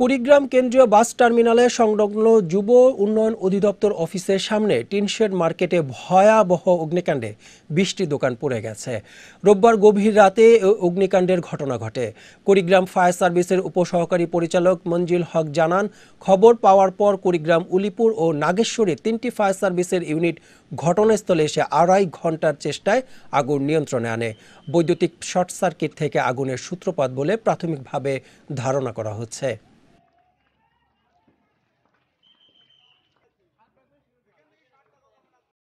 কুড়িগ্রাম কেন্দ্রীয় বাস টার্মিনালে সংলগ্ন যুব উন্নয়ন অধিদপ্তর অফিসের সামনে টিনশেড মার্কেটে ভয়াবহ অগ্নিকাণ্ডে বৃষ্টি দোকান পড়ে গেছে রোববার গভীর রাতে অগ্নিকাণ্ডের ঘটনা ঘটে কুড়িগ্রাম ফায়ার সার্ভিসের উপসহকারী পরিচালক মঞ্জিল হক জানান খবর পাওয়ার পর কুড়িগ্রাম উলিপুর ও নাগেশ্বরী তিনটি ফায়ার সার্ভিসের ইউনিট ঘটনাস্থলে এসে আড়াই ঘন্টার চেষ্টায় আগুন নিয়ন্ত্রণে আনে বৈদ্যুতিক শর্ট সার্কিট থেকে আগুনের সূত্রপাত বলে প্রাথমিকভাবে ধারণা করা হচ্ছে